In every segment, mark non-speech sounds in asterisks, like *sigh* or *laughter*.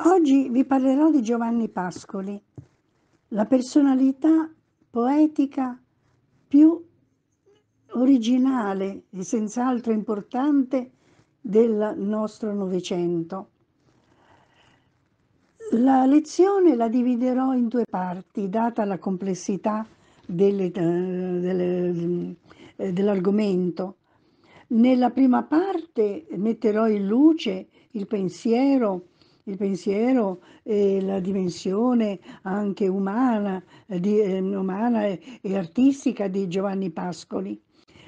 Oggi vi parlerò di Giovanni Pascoli, la personalità poetica più originale e senz'altro importante del nostro Novecento. La lezione la dividerò in due parti, data la complessità delle, eh, delle, eh, dell'argomento. Nella prima parte metterò in luce il pensiero il pensiero e la dimensione anche umana, eh, di, eh, umana e, e, artistica di Giovanni Pascoli.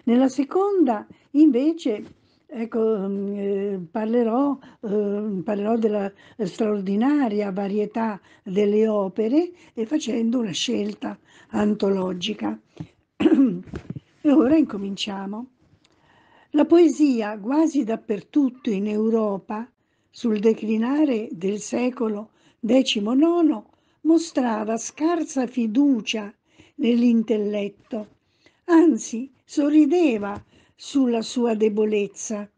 Nella seconda invece ecco, mm, eh, parlerò, eh, parlerò, della straordinaria varietà delle opere e facendo una scelta antologica. e ora incominciamo. La poesia quasi dappertutto in Europa sul declinare del secolo XIX mostrava scarsa fiducia nell'intelletto, anzi sorrideva sulla sua debolezza.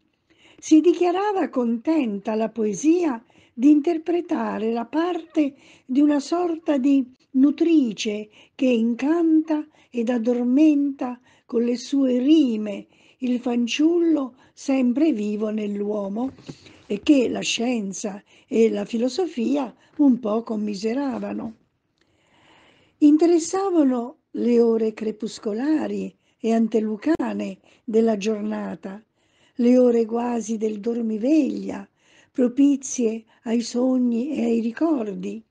Si dichiarava contenta la poesia di interpretare la parte di una sorta di nutrice che incanta ed addormenta con le sue rime il fanciullo sempre vivo nell'uomo e che la scienza e la filosofia un po' commiseravano. Interessavano le ore crepuscolari e antelucane della giornata, le ore quasi del dormiveglia, propizie ai sogni e ai ricordi.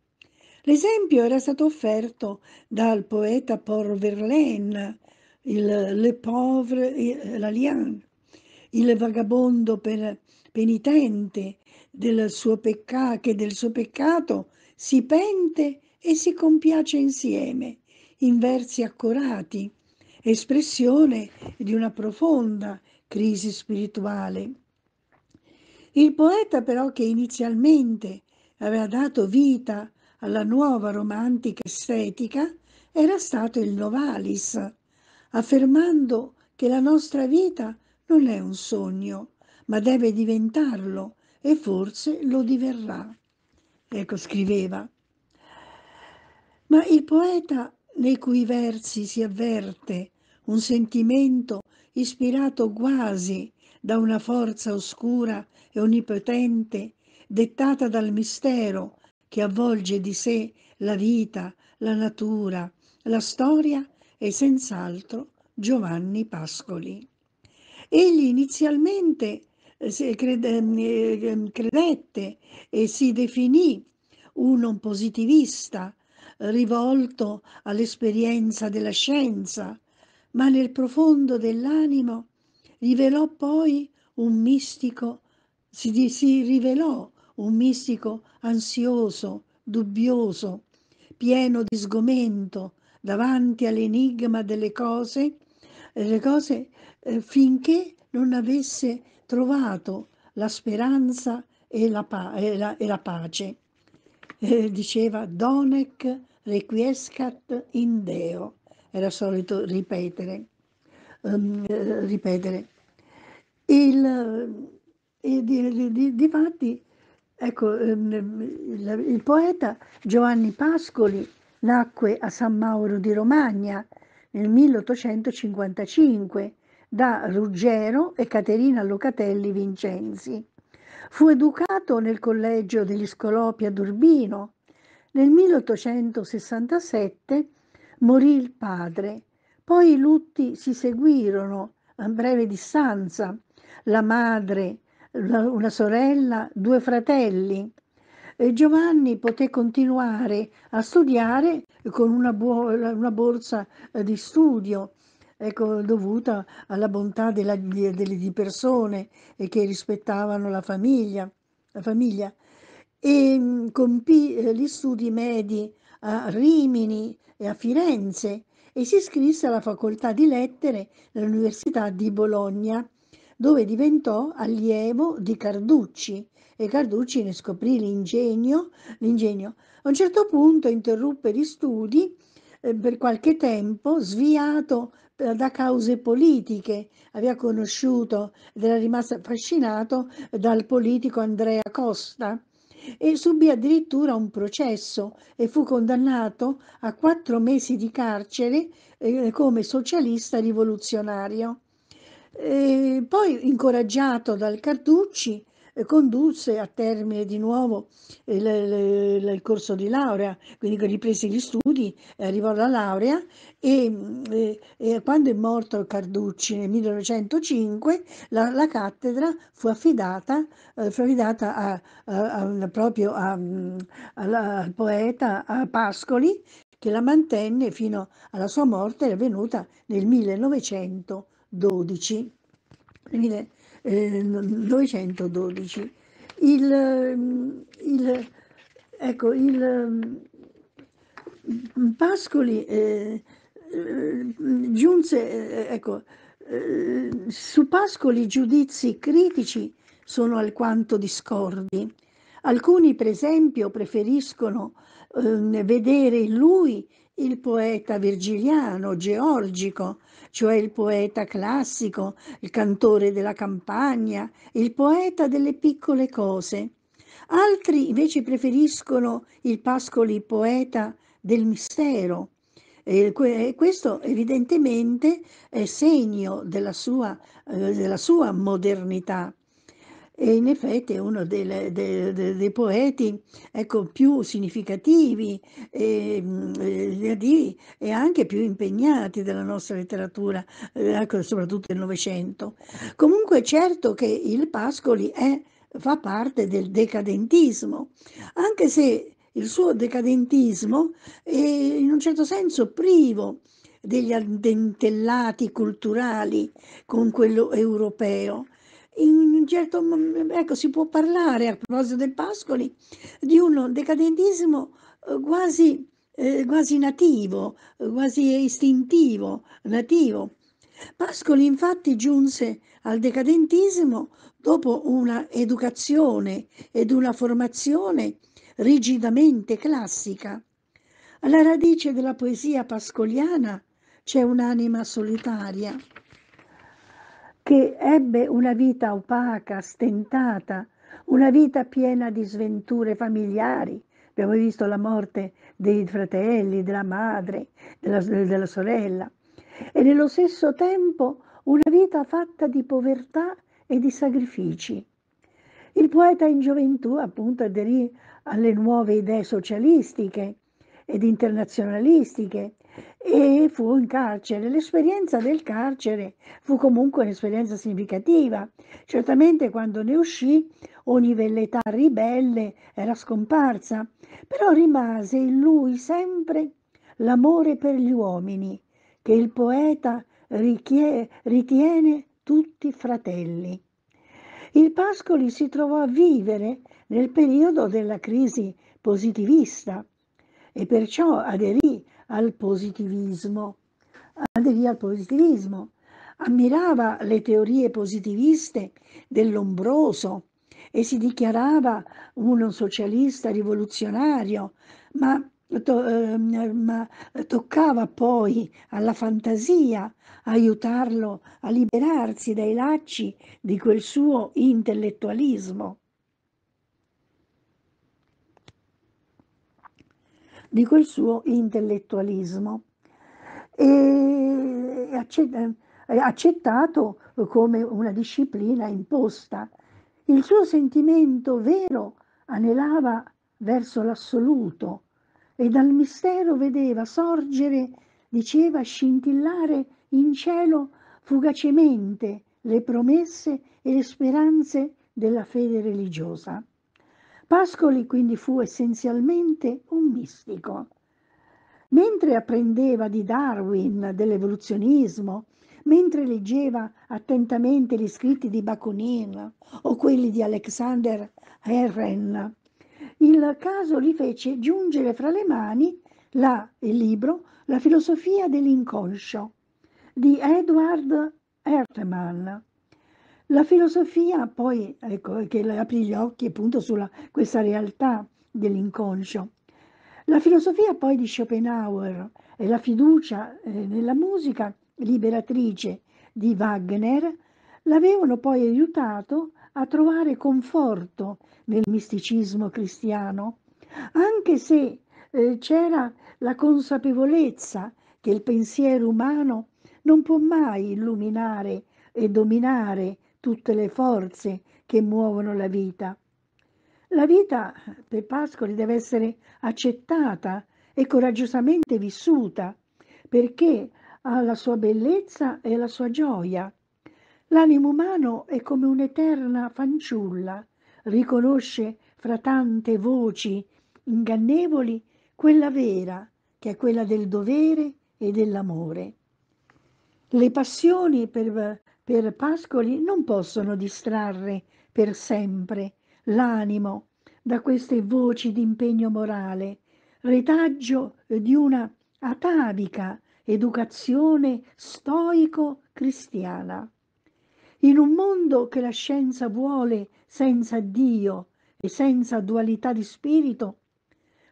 L'esempio era stato offerto dal poeta Paul Verlaine, il Le Pauvre et l'Alien, il vagabondo per penitente del suo peccato, che del suo peccato si pente e si compiace insieme in versi accorati, espressione di una profonda crisi spirituale. Il poeta però che inizialmente aveva dato vita alla nuova romantica estetica era stato il Novalis, affermando che la nostra vita non è un sogno, ma deve diventarlo e forse lo diverrà. Ecco, scriveva. Ma il poeta nei cui versi si avverte un sentimento ispirato quasi da una forza oscura e onnipotente, dettata dal mistero che avvolge di sé la vita, la natura, la storia è senz'altro Giovanni Pascoli. Egli inizialmente eh, credette e si definì un positivista rivolto all'esperienza della scienza, ma nel profondo dell'animo rivelò poi un mistico, si, si rivelò un mistico ansioso, dubbioso, pieno di sgomento davanti all'enigma delle cose, le cose eh, finché non avesse trovato la speranza e la, pa- e la, e la pace. Eh, diceva Donec requiescat in Deo, era solito ripetere. Um, ripetere. Il, e eh, di, di, di, di fatti, ecco, il, ehm, il poeta Giovanni Pascoli nacque a San Mauro di Romagna nel 1855 da Ruggero e Caterina Locatelli Vincenzi. Fu educato nel collegio degli Scolopi a Durbino. Nel 1867 morì il padre, poi i lutti si seguirono a breve distanza, la madre, una sorella, due fratelli. Giovanni poté continuare a studiare con una, bo- una borsa eh, di studio ecco, dovuta alla bontà della, di, di persone eh, che rispettavano la famiglia. La famiglia. E mm, compì eh, gli studi medi a Rimini e a Firenze e si iscrisse alla facoltà di lettere dell'Università di Bologna, dove diventò allievo di Carducci e Carducci ne scoprì l'ingegno, l'ingegno. A un certo punto interruppe gli studi eh, per qualche tempo sviato eh, da cause politiche, aveva conosciuto ed era rimasto affascinato dal politico Andrea Costa e subì addirittura un processo e fu condannato a quattro mesi di carcere eh, come socialista rivoluzionario. E poi, incoraggiato dal Carducci, eh, condusse a termine di nuovo il, eh, il, il corso di laurea, quindi riprese gli studi, eh, arrivò alla laurea e, mm, e, e, quando è morto Carducci nel 1905 la, la cattedra fu affidata, eh, fu affidata a, a, a, proprio mm, al poeta Pascoli che la mantenne fino alla sua morte avvenuta nel 1912 eh, 212. Il, mm, il, ecco, il mm, Pascoli eh, mm, giunse, eh, ecco, eh, su Pascoli giudizi critici sono alquanto discordi. Alcuni, per esempio, preferiscono eh, vedere in lui il poeta virgiliano, georgico, cioè il poeta classico, il cantore della campagna, il poeta delle piccole cose. Altri invece preferiscono il Pascoli poeta del mistero. E questo evidentemente è segno della sua, eh, della sua modernità e in effetti è uno dei, dei, dei, dei poeti ecco, più significativi e, mm, e, anche più impegnati della nostra letteratura, eh, ecco, soprattutto del Novecento. Comunque certo che il Pascoli è, fa parte del decadentismo, anche se il suo decadentismo è in un certo senso privo degli addentellati culturali con quello europeo in un certo momento, ecco, si può parlare a proposito del Pascoli di un decadentismo eh, quasi, eh, quasi nativo, eh, quasi istintivo, nativo. Pascoli infatti giunse al decadentismo dopo una educazione ed una formazione rigidamente classica. Alla radice della poesia pascoliana c'è un'anima solitaria, che ebbe una vita opaca, stentata, una vita piena di sventure familiari. Abbiamo visto la morte dei fratelli, della madre, della, della sorella. E nello stesso tempo una vita fatta di povertà e di sacrifici. Il poeta in gioventù appunto aderì alle nuove idee socialistiche ed internazionalistiche e fu in carcere. L'esperienza del carcere fu comunque un'esperienza significativa. Certamente quando ne uscì ogni velletà ribelle era scomparsa, però rimase in lui sempre l'amore per gli uomini che il poeta richie- ritiene tutti fratelli. Il Pascoli si trovò a vivere nel periodo della crisi positivista e perciò aderì al positivismo. Aderì al positivismo. Ammirava le teorie positiviste dell'ombroso e si dichiarava uno socialista rivoluzionario, ma, to- ehm, ma toccava poi alla fantasia aiutarlo a liberarsi dai lacci di quel suo intellettualismo. di quel suo intellettualismo e eh, accettato come una disciplina imposta. Il suo sentimento vero anelava verso l'assoluto e dal mistero vedeva sorgere, diceva, scintillare in cielo fugacemente le promesse e le speranze della fede religiosa. Pascoli quindi fu essenzialmente un mistico. Mentre apprendeva di Darwin, dell'evoluzionismo, mentre leggeva attentamente gli scritti di Bakunin o quelli di Alexander Herren, il caso gli fece giungere fra le mani la, il libro La filosofia dell'inconscio di Edward Hertemann, la filosofia poi, ecco, che apri gli occhi appunto su questa realtà dell'inconscio. La filosofia poi di Schopenhauer e la fiducia eh, nella musica liberatrice di Wagner l'avevano poi aiutato a trovare conforto nel misticismo cristiano, anche se eh, c'era la consapevolezza che il pensiero umano non può mai illuminare e dominare tutte le forze che muovono la vita. La vita per Pascoli deve essere accettata e coraggiosamente vissuta perché ha la sua bellezza e la sua gioia. L'animo umano è come un'eterna fanciulla, riconosce fra tante voci ingannevoli quella vera, che è quella del dovere e dell'amore. Le passioni per per pascoli non possono distrarre per sempre l'animo da queste voci di impegno morale, retaggio di una atavica educazione stoico-cristiana. In un mondo che la scienza vuole senza Dio e senza dualità di spirito,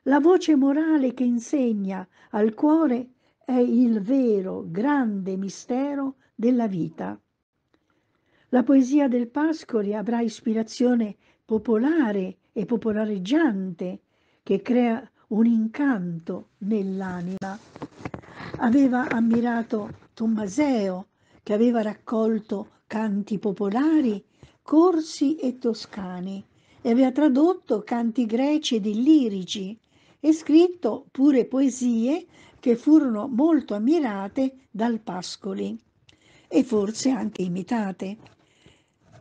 la voce morale che insegna al cuore è il vero grande mistero della vita. La poesia del Pascoli avrà ispirazione popolare e popolareggiante che crea un incanto nell'anima. Aveva ammirato Tommaseo che aveva raccolto canti popolari, corsi e toscani e aveva tradotto canti greci ed illirici e scritto pure poesie che furono molto ammirate dal Pascoli e forse anche imitate.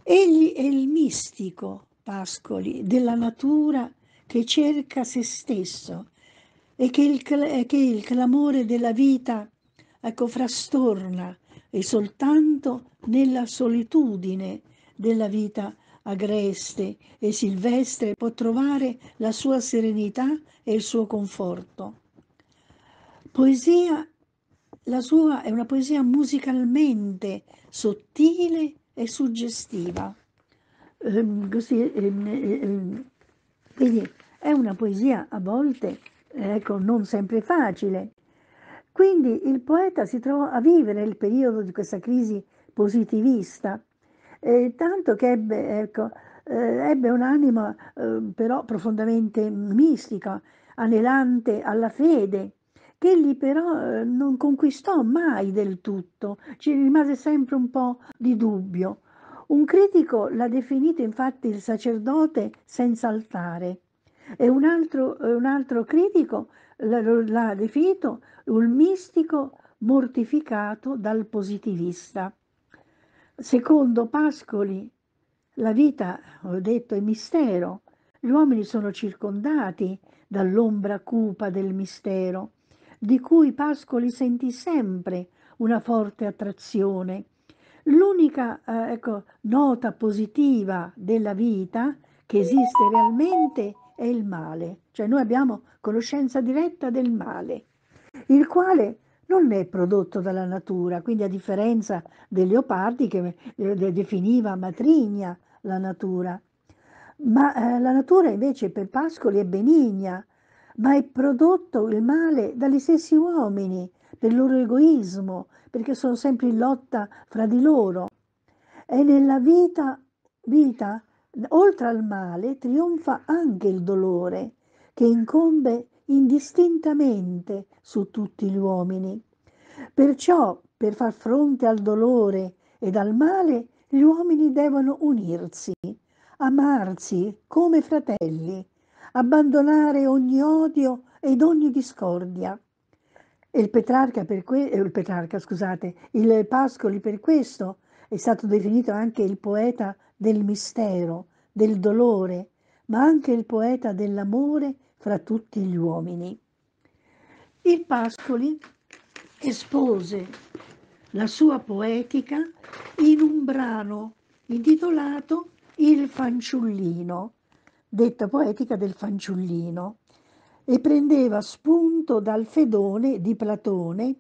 Egli è il mistico, Pascoli, della natura che cerca se stesso e che il, che il clamore della vita ecco, frastorna e soltanto nella solitudine della vita agreste e silvestre può trovare la sua serenità e il suo conforto. Poesia, la sua è una poesia musicalmente sottile e suggestiva. Ehm, così, ehm, eh, ehm, quindi è una poesia a volte ecco, non sempre facile. Quindi il poeta si trovò a vivere il periodo di questa crisi positivista, eh, tanto che ebbe, ecco, eh, ebbe un'anima eh, però profondamente mistica, anelante alla fede, che egli però ehm, non conquistò mai del tutto, ci rimase sempre un po' di dubbio. Un critico l'ha definito infatti il sacerdote senza altare e un altro, eh, un altro critico l'ha definito un mistico mortificato dal positivista. Secondo Pascoli, la vita, ho detto, è mistero. Gli uomini sono circondati dall'ombra cupa del mistero di cui Pascoli sentì sempre una forte attrazione. L'unica eh, ecco, nota positiva della vita che esiste realmente è il male, cioè noi abbiamo conoscenza diretta del male, il quale non è prodotto dalla natura, quindi a differenza dei leopardi che eh, definiva matrigna la natura. Ma eh, la natura invece per Pascoli è benigna, ma è prodotto il male dagli stessi uomini, per il loro egoismo, perché sono sempre in lotta fra di loro. E nella vita, vita, oltre al male, trionfa anche il dolore, che incombe indistintamente su tutti gli uomini. Perciò, per far fronte al dolore ed al male, gli uomini devono unirsi, amarsi come fratelli, abbandonare ogni odio ed ogni discordia. E il Petrarca, per que- eh, il Petrarca, scusate, il Pascoli per questo è stato definito anche il poeta del mistero, del dolore, ma anche il poeta dell'amore fra tutti gli uomini. Il Pascoli espose la sua poetica in un brano intitolato Il fanciullino, detta poetica del fanciullino, e prendeva spunto dal Fedone di Platone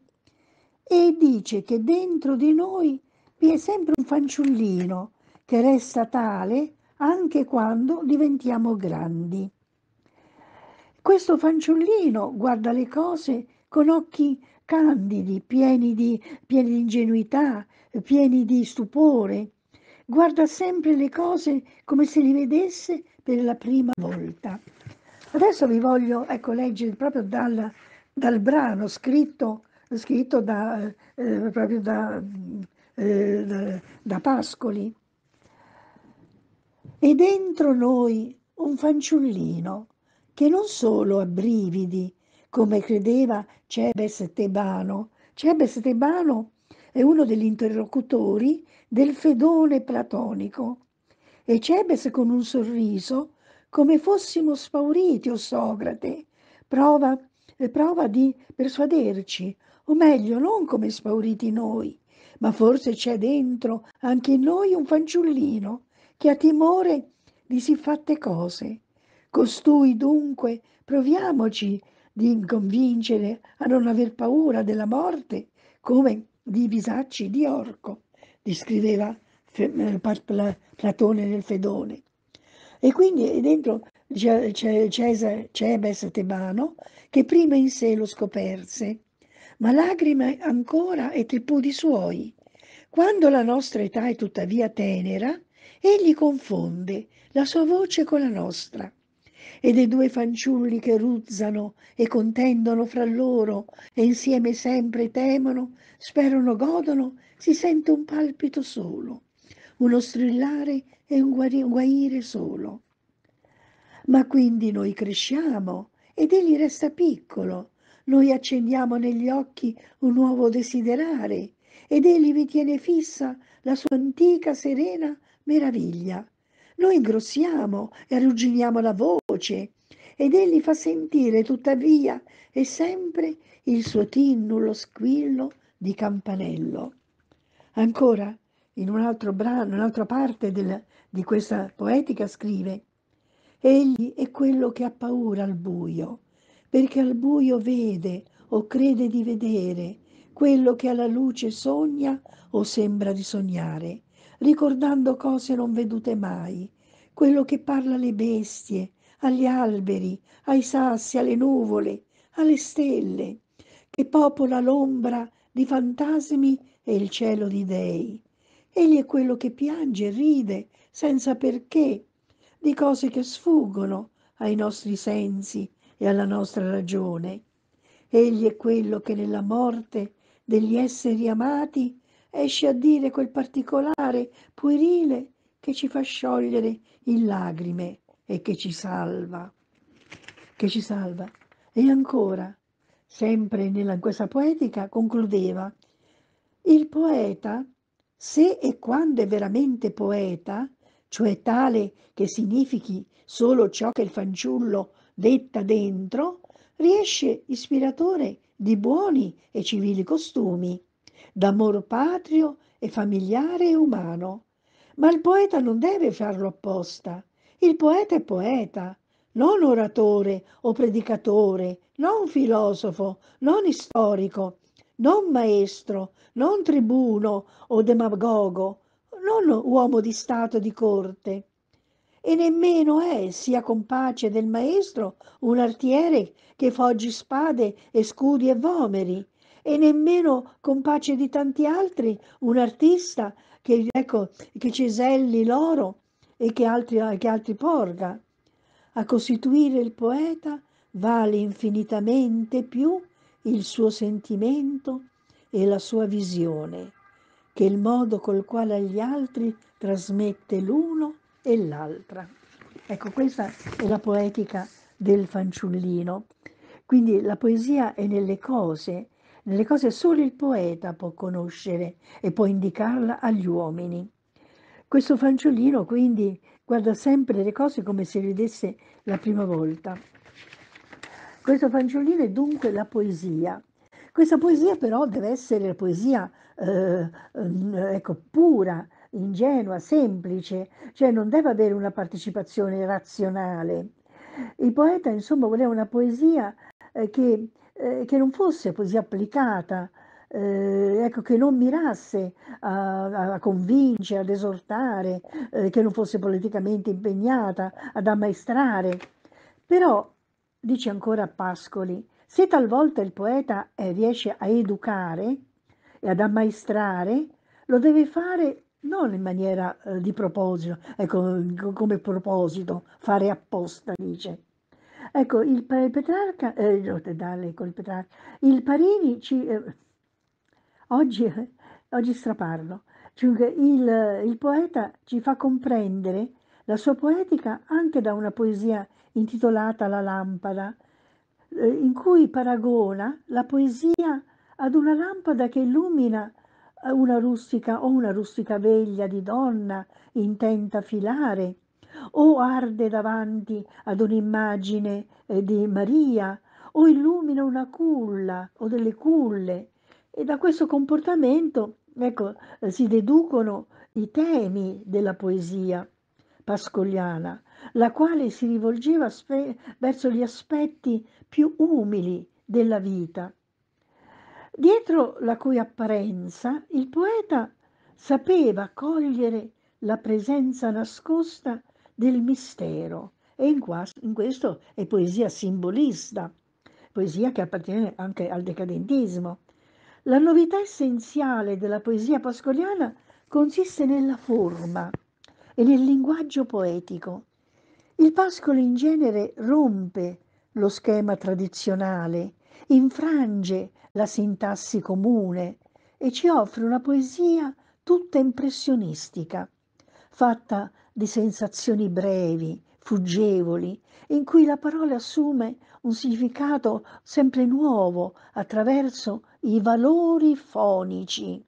e dice che dentro di noi vi è sempre un fanciullino che resta tale anche quando diventiamo grandi. Questo fanciullino guarda le cose con occhi candidi, pieni di, pieni di ingenuità, pieni di stupore, guarda sempre le cose come se li vedesse per la prima volta. Adesso vi voglio ecco, leggere proprio dal, dal brano scritto, scritto da, eh, proprio da, eh, da, da Pascoli. E dentro noi un fanciullino che non solo ha brividi, come credeva Cebes Tebano. Cebes Tebano è uno degli interlocutori del fedone platonico e Cebes con un sorriso, come fossimo spauriti, o oh Socrate, prova, eh, prova di persuaderci, o meglio, non come spauriti noi, ma forse c'è dentro anche in noi un fanciullino che ha timore di siffatte cose. Costui dunque proviamoci di convincere a non aver paura della morte come di visacci di orco, descriveva eh, Platone nel Fedone. E quindi eh, dentro c'è Cesare Cebes Tebano che prima in sé lo scoperse, ma lagrime ancora e tripudi suoi. Quando la nostra età è tuttavia tenera, egli confonde la sua voce con la nostra. E dei due fanciulli che ruzzano e contendono fra loro e insieme sempre temono, sperano, godono, si sente un palpito solo uno strillare e un guaire solo. Ma quindi noi cresciamo ed egli resta piccolo, noi accendiamo negli occhi un nuovo desiderare ed egli vi tiene fissa la sua antica serena meraviglia. Noi ingrossiamo e arrugginiamo la voce ed egli fa sentire tuttavia e sempre il suo tinnulo squillo di campanello. Ancora, in un altro brano, un'altra parte della, di questa poetica scrive, egli è quello che ha paura al buio, perché al buio vede o crede di vedere quello che alla luce sogna o sembra di sognare, ricordando cose non vedute mai, quello che parla alle bestie, agli alberi, ai sassi, alle nuvole, alle stelle, che popola l'ombra di fantasmi e il cielo di dei, Egli è quello che piange, ride, senza perché, di cose che sfuggono ai nostri sensi e alla nostra ragione. Egli è quello che nella morte degli esseri amati esce a dire quel particolare puerile che ci fa sciogliere in lagrime e che ci salva. Che ci salva. E ancora, sempre nella questa poetica, concludeva, il poeta se e quando è veramente poeta, cioè tale che significhi solo ciò che il fanciullo detta dentro, riesce ispiratore di buoni e civili costumi, d'amor patrio e familiare e umano. Ma il poeta non deve farlo apposta. Il poeta è poeta, non oratore o predicatore, non filosofo, non storico, non maestro, non tribuno o demagogo, non uomo di stato di corte. E nemmeno è, sia con pace del maestro, un artiere che foggi spade e scudi e vomeri, e nemmeno con pace di tanti altri un artista che, ecco, che ceselli l'oro e che altri, che altri porga. A costituire il poeta vale infinitamente più il suo sentimento e la sua visione, che è il modo col quale agli altri trasmette l'uno e l'altra. Ecco, questa è la poetica del fanciullino. Quindi la poesia è nelle cose, nelle cose solo il poeta può conoscere e può indicarla agli uomini. Questo fanciullino quindi guarda sempre le cose come se le vedesse la prima volta. Questo fanciullino è dunque la poesia. Questa poesia però deve essere poesia eh, eh, ecco, pura, ingenua, semplice, cioè non deve avere una partecipazione razionale. Il poeta insomma voleva una poesia eh, che, eh, che, non fosse poesia applicata, eh, ecco, che non mirasse a, a convincere, ad esortare, eh, che non fosse politicamente impegnata, ad ammaestrare. Però Dice ancora Pascoli, se talvolta il poeta eh, riesce a educare e ad ammaestrare, lo deve fare non in maniera eh, di proposito, ecco, come proposito, fare apposta, dice. Ecco, il Petrarca, eh, il Petrarca, il Parini ci... Eh, oggi, eh, oggi straparlo, il, il poeta ci fa comprendere la sua poetica anche da una poesia intitolata La lampada, eh, in cui paragona la poesia ad una lampada che illumina eh, una rustica o una rustica veglia di donna intenta a filare, o arde davanti ad un'immagine eh, di Maria, o illumina una culla o delle culle. E da questo comportamento ecco, si deducono i temi della poesia pascoliana, la quale si rivolgeva verso gli aspetti più umili della vita. Dietro la cui apparenza il poeta sapeva cogliere la presenza nascosta del mistero e in, qua, in questo è poesia simbolista, poesia che appartiene anche al decadentismo. La novità essenziale della poesia pascoliana consiste nella forma e nel linguaggio poetico. Il pascolo in genere rompe lo schema tradizionale, infrange la sintassi comune e ci offre una poesia tutta impressionistica, fatta di sensazioni brevi, fuggevoli, in cui la parola assume un significato sempre nuovo attraverso i valori fonici.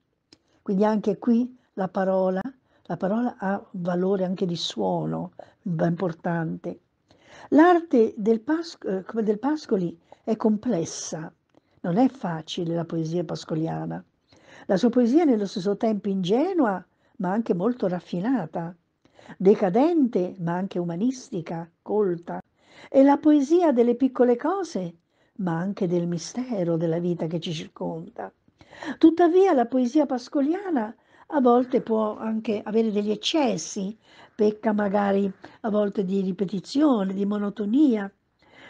Quindi anche qui la parola la parola ha valore anche di suono, importante. L'arte del, Pas- eh, del Pascoli è complessa, non è facile la poesia pascoliana. La sua poesia è nello stesso tempo ingenua, ma anche molto raffinata, decadente, ma anche umanistica, colta. È la poesia delle piccole cose, ma anche del mistero della vita che ci circonda. Tuttavia la poesia pascoliana a volte può anche avere degli eccessi, pecca magari a volte di ripetizione, di monotonia.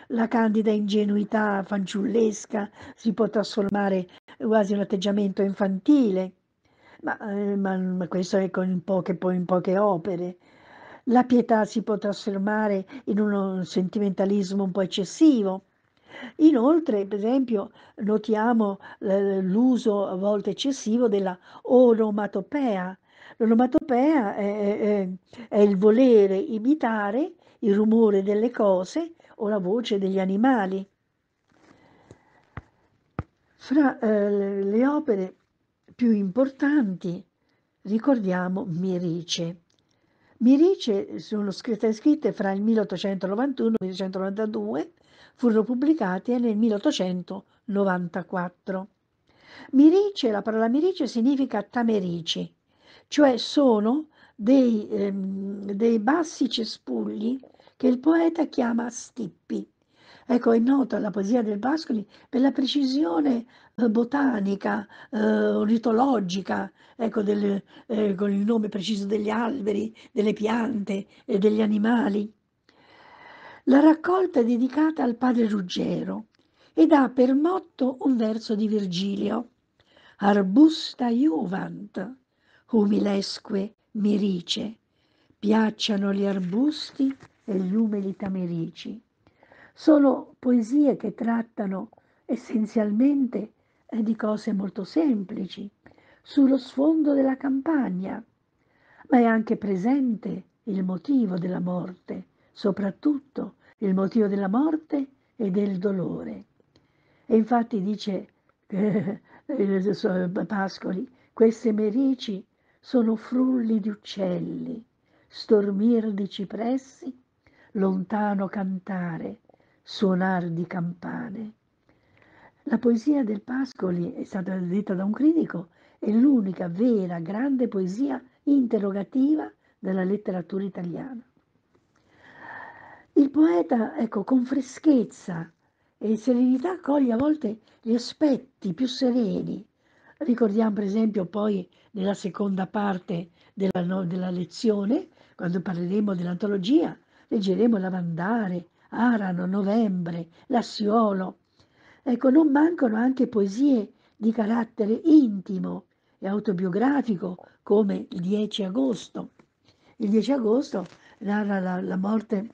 La candida ingenuità fanciullesca si può trasformare quasi in un atteggiamento infantile, eh, ma, ma, questo è in poche, in poche opere. La pietà si può trasformare in un sentimentalismo un po' eccessivo, Inoltre, per esempio, notiamo eh, l'uso a volte eccessivo della onomatopea. L'onomatopea è, è, è il volere imitare il rumore delle cose o la voce degli animali. Fra eh, le opere più importanti ricordiamo Mirice. Mirice sono scritte, scritte fra il 1891 e il 1892 furono pubblicate nel 1894. Mirice, la parola mirice significa tamerici, cioè sono dei, eh, dei bassi cespugli che il poeta chiama stippi. Ecco, è nota la poesia del Pascoli per la precisione eh, botanica, eh, ornitologica, ecco, del, eh, con il nome preciso degli alberi, delle piante, e degli animali. La raccolta è dedicata al padre Ruggero ed ha per motto un verso di Virgilio. Arbusta juvant, humilesque mirice, piacciano gli arbusti e gli umili tamerici. Sono poesie che trattano essenzialmente di cose molto semplici, sullo sfondo della campagna, ma è anche presente il motivo della morte, soprattutto il motivo della morte e del dolore. E infatti dice eh, Pascoli, queste merici sono frulli di uccelli, stormir di cipressi, lontano cantare, suonar di campane. La poesia del Pascoli, è stata detta da un critico, è l'unica vera grande poesia interrogativa della letteratura italiana. Il poeta, ecco, con freschezza e serenità coglie a volte gli aspetti più sereni. Ricordiamo per esempio poi nella seconda parte della, no, della lezione, quando parleremo dell'antologia, leggeremo Lavandare, Arano, Novembre, Lassiolo. Ecco, non mancano anche poesie di carattere intimo e autobiografico come il 10 agosto. Il 10 agosto narra la, la morte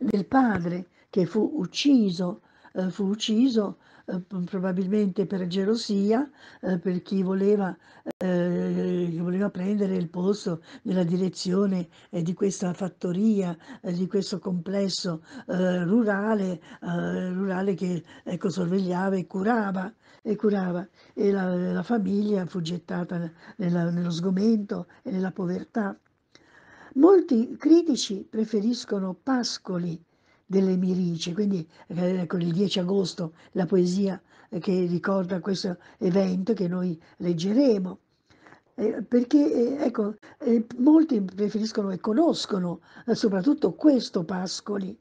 del padre che fu ucciso, eh, fu ucciso eh, probabilmente per gelosia, eh, per chi voleva, eh, chi voleva, prendere il posto nella direzione eh, di questa fattoria, eh, di questo complesso rurale, rurale, che ecco, sorvegliava e curava e curava e la, la famiglia fu gettata nella, nello sgomento e nella povertà. Molti critici preferiscono Pascoli delle Mirici, quindi eh, ecco, il 10 agosto la poesia che ricorda questo evento che noi leggeremo. Eh, perché eh, ecco, eh, molti preferiscono e conoscono eh, soprattutto questo Pascoli,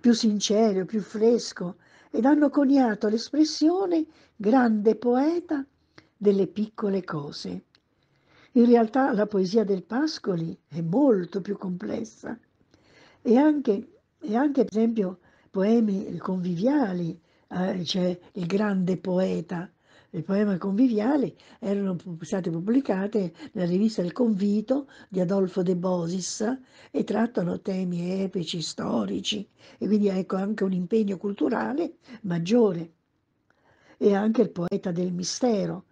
più sincero, più fresco, ed hanno coniato l'espressione grande poeta delle piccole cose. In realtà la poesia del Pascoli è molto più complessa e anche, e anche per esempio poemi conviviali, eh, cioè il grande poeta, il poema conviviale, erano state pubblicate nella rivista Il Convito di Adolfo De Bosis e trattano temi epici, storici e quindi ecco anche un impegno culturale maggiore. E anche il poeta del mistero.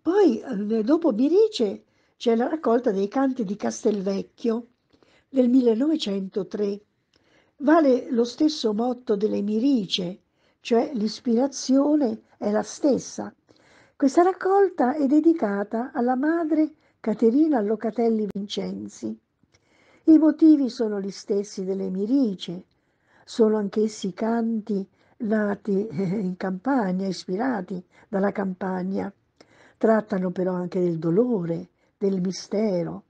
Poi eh, dopo Birice c'è la raccolta dei canti di Castelvecchio del 1903. Vale lo stesso motto delle Mirice, cioè l'ispirazione è la stessa. Questa raccolta è dedicata alla madre Caterina Locatelli Vincenzi. I motivi sono gli stessi delle Mirice, sono anch'essi canti nati *laughs* in campagna, ispirati dalla campagna. Trattano però anche del dolore, del mistero.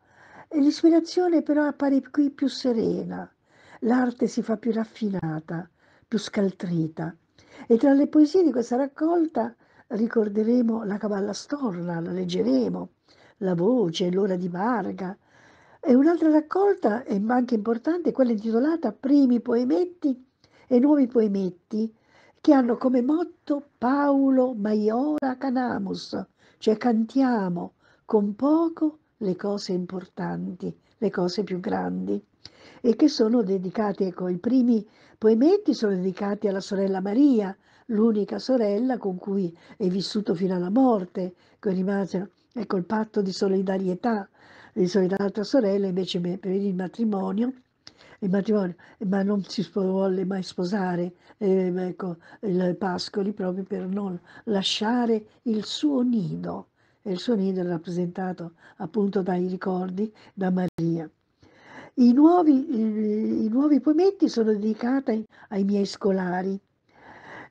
E l'ispirazione però appare qui più serena, l'arte si fa più raffinata, più scaltrita. E tra le poesie di questa raccolta ricorderemo La cavalla storna, la leggeremo, La voce, L'ora di Marga. E un'altra raccolta, anche importante, quella intitolata Primi poemetti e nuovi poemetti, che hanno come motto Paolo Maiora Canamus, cioè cantiamo, con poco le cose importanti, le cose più grandi e che sono dedicate, ecco, i primi poemetti sono dedicati alla sorella Maria, l'unica sorella con cui è vissuto fino alla morte, che rimase, ecco, il patto di solidarietà, di solidarietà all'altra sorella invece per il matrimonio, il matrimonio, ma non si volle mai sposare, eh, ecco, il Pascoli proprio per non lasciare il suo nido e il suo nido è rappresentato appunto dai ricordi da Maria. I nuovi, i nuovi poemetti sono dedicati ai miei scolari.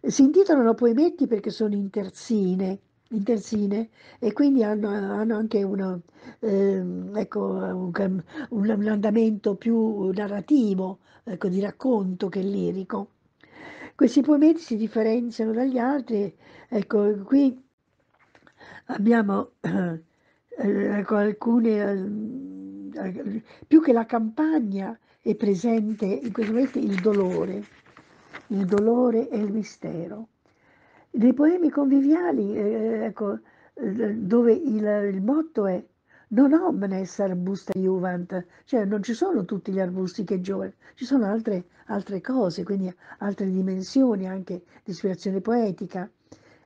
Si intitolano poemetti perché sono in terzine, in terzine e quindi hanno, hanno anche una, eh, ecco, un, un, andamento più narrativo, ecco, di racconto che lirico. Questi poemetti si differenziano dagli altri, ecco, qui abbiamo eh, alcune, eh, più che la campagna è presente in questo momento il dolore, il dolore e il mistero. Nei poemi conviviali, eh, ecco, eh, dove il, il motto è non omnes arbusta juvant, cioè non ci sono tutti gli arbusti che giovano, ci sono altre, altre, cose, quindi altre dimensioni anche di ispirazione poetica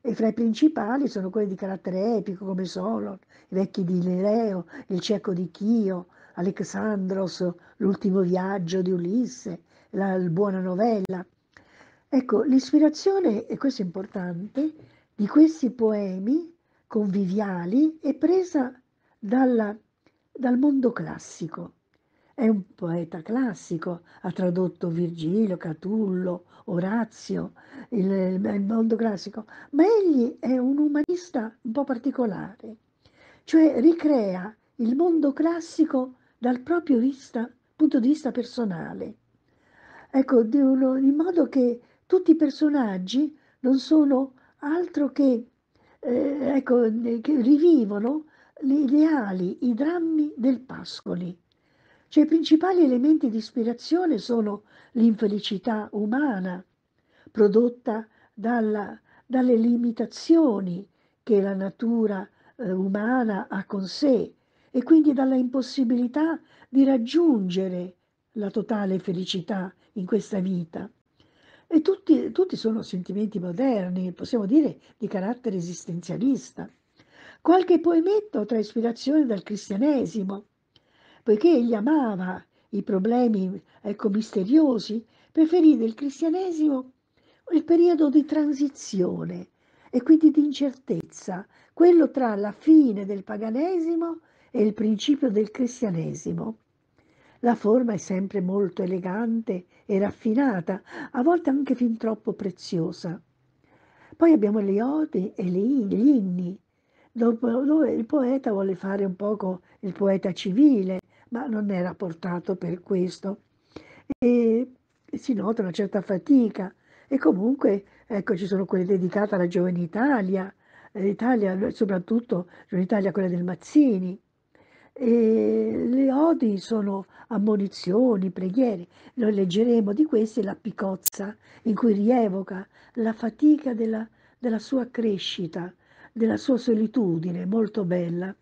e fra i principali sono quelli di carattere epico come Solon, i vecchi di Nereo, il cieco di Chio, Alexandros, l'ultimo viaggio di Ulisse, la buona novella. Ecco, l'ispirazione, e questo è importante, di questi poemi conviviali è presa dalla, dal mondo classico è un poeta classico, ha tradotto Virgilio, Catullo, Orazio, il, il mondo classico, ma egli è un umanista un po' particolare, cioè ricrea il mondo classico dal proprio vista, punto di vista personale. Ecco, uno, in modo che tutti i personaggi non sono altro che, eh, ecco, che rivivono le ideali, i drammi del Pascoli. Cioè i principali elementi di ispirazione sono l'infelicità umana, prodotta dalla, dalle limitazioni che la natura eh, umana ha con sé e quindi dalla impossibilità di raggiungere la totale felicità in questa vita. E tutti, tutti sono sentimenti moderni, possiamo dire di carattere esistenzialista. Qualche poemetto tra ispirazione dal cristianesimo, poiché egli amava i problemi ecco, misteriosi, preferì nel cristianesimo il periodo di transizione e quindi di incertezza, quello tra la fine del paganesimo e il principio del cristianesimo. La forma è sempre molto elegante e raffinata, a volte anche fin troppo preziosa. Poi abbiamo le ode e gli inni, dove il poeta vuole fare un poco il poeta civile, ma non era portato per questo. E si nota una certa fatica e comunque ecco, ci sono quelle dedicate alla giovane Italia, l'Italia eh, soprattutto l'Italia quella del Mazzini. E le odi sono ammonizioni, preghiere, noi leggeremo di queste la picozza in cui rievoca la fatica della, della sua crescita, della sua solitudine, molto bella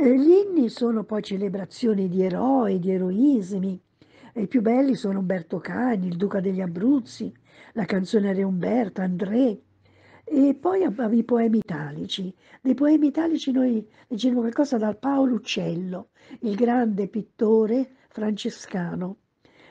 gli inni sono poi celebrazioni di eroi, di eroismi. I più belli sono Umberto Cani, il Duca degli Abruzzi, la canzone Re Umberto, André. E poi i poemi italici. Dei poemi italici noi leggiamo qualcosa dal Paolo Uccello, il grande pittore francescano,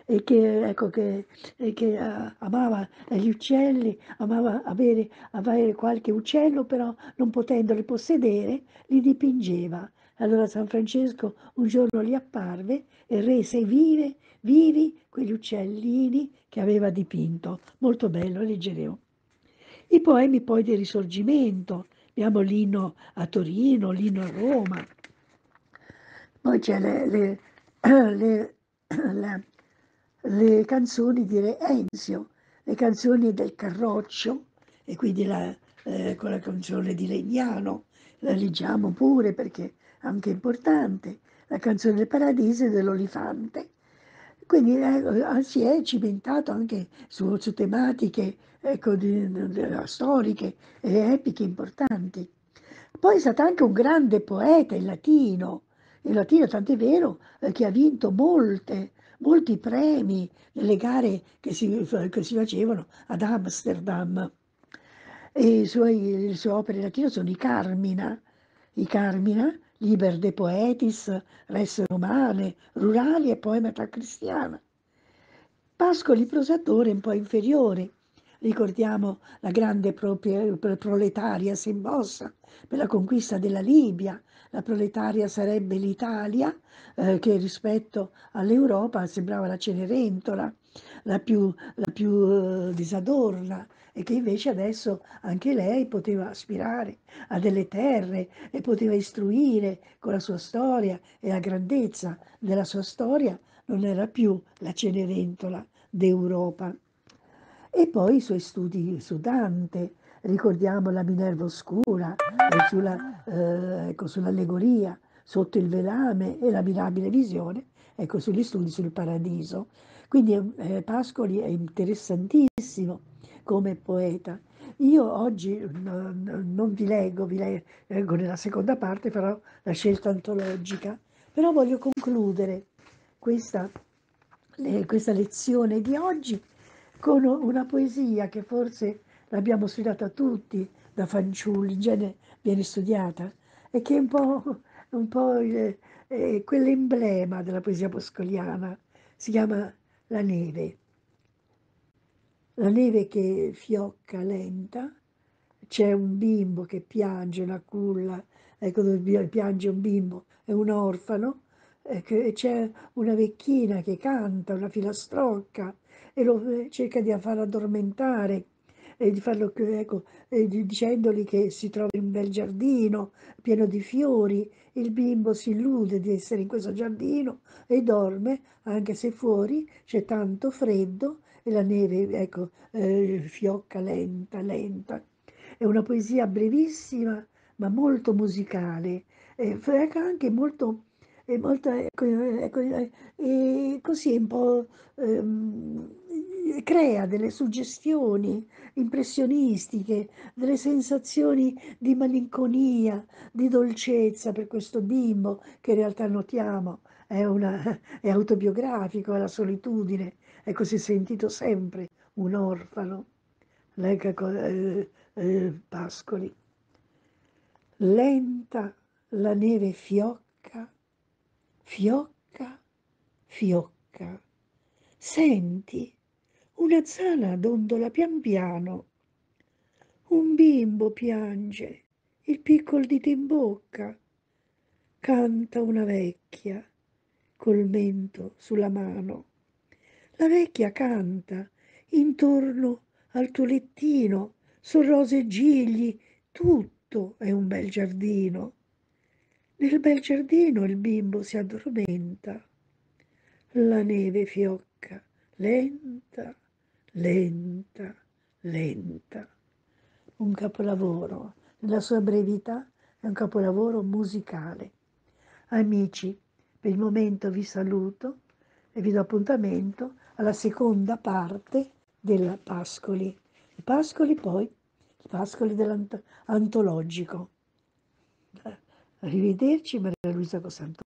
e che, ecco, che, che uh, amava gli uccelli, amava avere, avere qualche uccello, però non potendoli possedere, li dipingeva allora San Francesco un giorno li apparve e rese vive, vivi quegli uccellini che aveva dipinto. Molto bello, leggeremo. I poemi poi del risorgimento, abbiamo l'ino a Torino, l'ino a Roma, poi c'è le, le, *clears throat* le, le, *clears throat* le canzoni di Re Enzio, le canzoni del Carroccio, e quindi la, eh, con la canzone di Legnano, la leggiamo pure perché anche importante, la canzone del paradiso e dell'olifante. Quindi eh, eh si è cimentato anche su, su tematiche ecco, di, di, storiche e epiche importanti. Poi è stato anche un grande poeta in latino, in latino tant'è vero eh, che ha vinto molte, molti premi nelle gare che si, che si facevano ad Amsterdam. E suoi, le sue opere in latino sono i Carmina, i Carmina liber de poetis, res romane, rurali e poi metà cristiana. Pascoli, prosatore un po' inferiore, ricordiamo la grande proletaria si per la conquista della Libia, la proletaria sarebbe l'Italia eh, che rispetto all'Europa sembrava la Cenerentola, la più, la più eh, disadorna e che invece adesso anche lei poteva aspirare a delle terre e poteva istruire con la sua storia e la grandezza della sua storia non era più la Cenerentola d'Europa. E poi i suoi studi su Dante, ricordiamo la Minerva Oscura, eh, sulla, eh, ecco, sull'allegoria, sotto il velame e la mirabile visione, ecco, sugli studi sul paradiso. Quindi eh, Pascoli è interessantissimo come poeta. Io oggi mm, mm, non vi leggo, vi leggo nella seconda parte, farò la scelta antologica, però voglio concludere questa, eh, questa lezione di oggi con una poesia che forse l'abbiamo studiata tutti da fanciulli, in genere viene studiata, e che è un po', un po eh, eh, quell'emblema della poesia boscoliana, si chiama La neve. La neve che fiocca lenta, c'è un bimbo che piange, una culla, ecco, dove piange un bimbo, è un orfano, ecco, c'è una vecchina che canta, una filastrocca, e lo cerca di far addormentare e di farlo, ecco, dicendogli che si trova in un bel giardino pieno di fiori, il bimbo si illude di essere in questo giardino e dorme, anche se fuori c'è tanto freddo e la neve, ecco, eh, fiocca lenta, lenta. È una poesia brevissima, ma molto musicale, eh, ecco, anche molto... Molta, ecco, ecco, eh, e così un po' ehm, eh, crea delle suggestioni impressionistiche, delle sensazioni di malinconia, di dolcezza per questo bimbo che in realtà notiamo è, una, è autobiografico, è la solitudine, ecco, è così sentito sempre un orfano. Legga eh, eh, Pascoli. Lenta la neve fiocca, fiocca, fiocca. Senti una zana dondola pian piano. Un bimbo piange, il piccol dito in bocca. Canta una vecchia, col mento sulla mano. La vecchia canta intorno al tuo lettino, son rose e gigli, tutto è un bel giardino. Nel bel giardino il bimbo si addormenta. La neve fiocca, lenta, lenta, lenta. Un capolavoro, nella sua brevità è un capolavoro musicale. Amici, per il momento vi saluto e vi do appuntamento alla seconda parte della Pascoli. I Pascoli poi, i Pascoli dell'antologico. Arrivederci Maria Luisa Cosantoni.